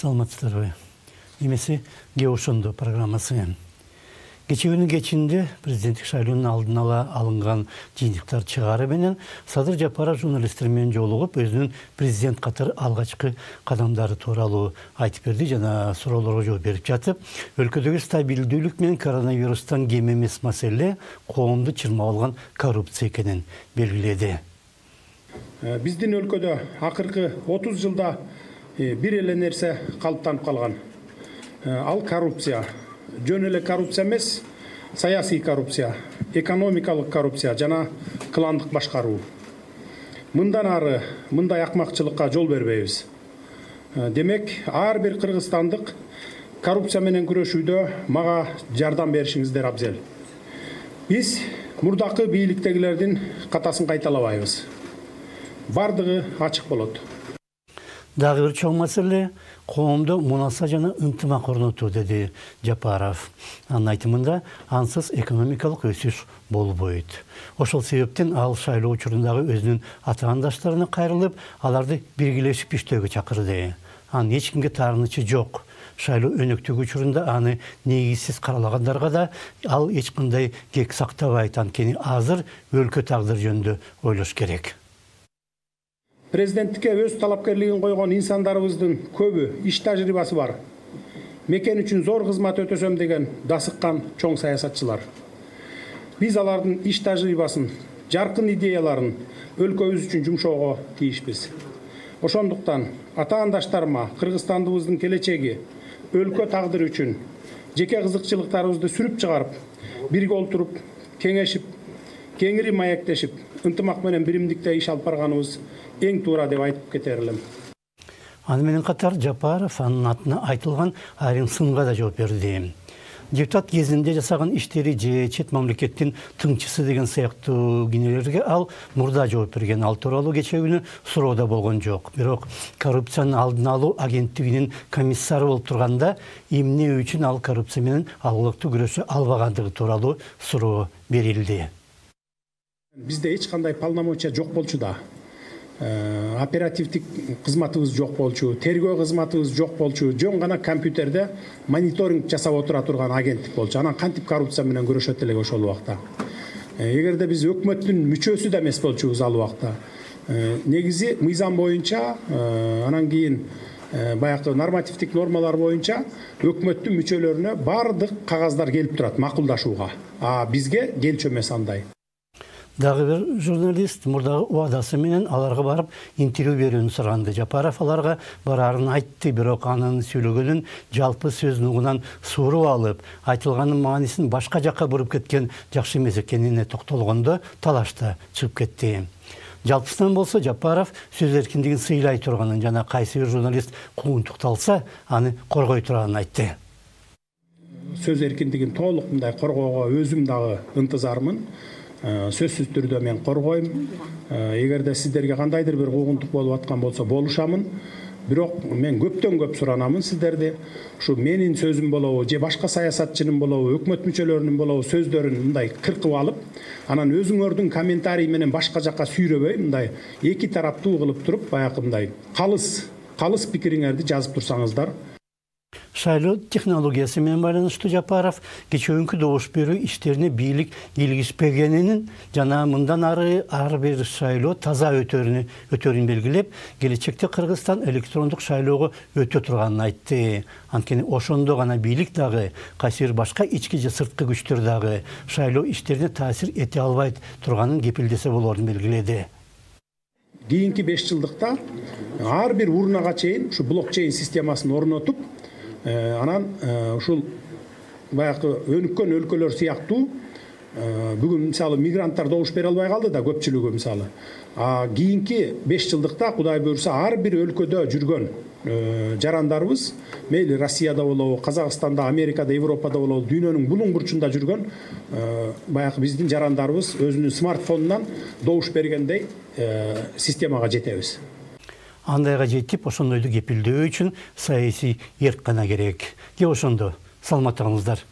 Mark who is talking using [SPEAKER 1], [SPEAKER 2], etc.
[SPEAKER 1] саламатсыздарбы немесе геошондо программасы кече күнү кечинде президенттик шайлоонун алдын ала алынган жыйынтыктар чыгары менен садыр жапаров журналисттер менен жолугуп өзүнүн президент катары алгачкы кадамдары тууралуу айтып берди жана суроолорго жооп берип жатып өлкөдөгү стабилдүүлүк менен коронавирустан кем эмес маселе коомду чырмап алган коррупция экенин белгиледи
[SPEAKER 2] ә, биздин өлкөдө акыркы отуз жылда Э, бир эле нерсе калыптанып калган э, ал коррупция жөн эле коррупция эмес саясий коррупция экономикалык коррупция жана кландык башкаруу мындан ары мындай акмакчылыкка жол бербейбиз э, демек ар бир кыргызстандык коррупция менен күрөшүүдө мага жардам беришиңиздер абзел биз мурдакы бийликтегилердин катасын кайталабайбыз баардыгы ачык болот
[SPEAKER 1] дагы бир чоң маселе коомдо мунаса жана ынтымак орнотуу деди жапаров анын айтымында ансыз экономикалык өсүш болбойт ошол себептен ал шайлоо учурундагы өзүнүн атаандаштарына қайрылып кайрылып аларды биргелешип иштөөгө чакырды анын эч кимге таарынычы жок шайлоо өнөктүгү учурунда аны негизсиз каралагандарга да ал эч кандай кек сактабайт анткени азыр өлкө тагдыры жөнүндө ойлош керек
[SPEAKER 2] президенттікке өз талапкерлігін қойған инсандарыбыздың көбі іш тәжірибесі бар мекен үшін зор қызмат өтөсөм деген дасыққан чоң саясатшылар біз алардың іш тәжірибесін жарқын идеяларын өлкөбүз үшін жұмшоого тийишпиз ошондуктан атаандаштарыма кыргызстандыбыздын келечеги өлкө тагдыры үчүн жеке кызыкчылыктарыбызды сүрүп чыгарып бирге олтуруп кеңешип кеңири маектешип ынтымак менен биримдикте иш алып барганыбыз эң туура деп айтып элем
[SPEAKER 1] аны менен катар жапаров анын атына айтылган айрым сынга да жооп берди депутат кезинде жасаган иштери же чет мамлекеттин тыңчысы деген сыяктуу кинелерге ал мурда жооп берген ал тууралуу кечээ күнү да болгон жок бирок коррупциянын алдын алуу агенттигинин комиссары болуп турганда эмне үчүн ал коррупция менен алгылыктуу күрөшө албагандыгы тууралуу
[SPEAKER 2] суроо берилди бізде эч кандай полномочия жоқ болчу да оперативдик кызматыбыз жоқ болчу тергөө кызматыбыз жоқ болчу жөн гана компьютерде мониторинг жасап отура турган агенттик болчу анан кантип коррупция менен күрөшөт элек ошол убакта эгерде биз өкмөттүн мүчөсү да эмес болчубуз ал убакта негизи мыйзам боюнча анан кийин баягы нормативдик нормалар боюнча өкмөттүн мүчөлөрүнө баардык кагаздар келип турат макулдашууга а бизге келчү эмес андай
[SPEAKER 1] дагы бир журналист мурдагы уадасы менен аларга барып интервью берүүнү суранды жапаров аларга барарын айтты бирок анын сүйлөгөнүн жалпы сөзүн угунан сууруп алып айтылганын маанисин башка жакка буруп кеткен жакшы эмес экенине токтолгондо талаш да чыгып кетти жалпысынан болсо жапаров сөз эркиндигин сыйлай турганын жана кайсы бир журналист куугунтукталса аны коргой турганын айтты
[SPEAKER 2] сөз эркиндигин толук мындай коргоого өзүм дагы ынтызармын Э, сөзсіз түрде мен қорғойым. Э, егер де сіздерге қандайдыр бір қуғындық болып жатқан болса болушамын бирок мен көптөн көп суранамын сіздерде. ушу менің сөзім болобу же башка саясатчынын болобу өкмөт мүчөлөрүнүн болобу сөздөрүн мындай кыркып алып анан өзүңөрдүн комментарий менен башка жака сүйрөбөй мындай эки тараптуу кылып туруп баягы мындай калыс калыс пикириңерди жазып турсаңыздар шайлоо технологиясы менен байланыштуу жапаров доғыш добуш берүү
[SPEAKER 1] иштерине бийлик кийлигишпегенинин жана мындан ары ар бир шайлоо таза өтөрүнү өтөрүн белгилеп келечекте кыргызстан электрондук шайлоого өтө турганын айтты анткени ошондо гана бийлик дагы кайсы бир башка ички же сырткы күчтөр дагы шайлоо иштерине таасир эте албай турганын кепилдесе болорун белгиледи
[SPEAKER 2] кийинки беш жылдыкта ар бир урнага чейин ушу блокчейн системасын орнотуп Э, анан э, ушул баягы өнүккөн өлкөлөр сыяктуу э, бүгүн мисалы мигранттар добуш бере албай калды да көпчүлүгү мисалы а кийинки беш жылдыкта кудай буюрса ар бир өлкөдө жүргөн жарандарыбыз мейли россияда болобу казакстанда америкада европада болобу дүйнөнүн булуң бурчунда жүргөн баягы биздин жарандарыбыз өзүнүн смартфонунан добуш бергендей системага жетебиз
[SPEAKER 1] андайға жетип ошондойду кепилдөө үчүн саясий эрк гана керек же ошондо калыңыздар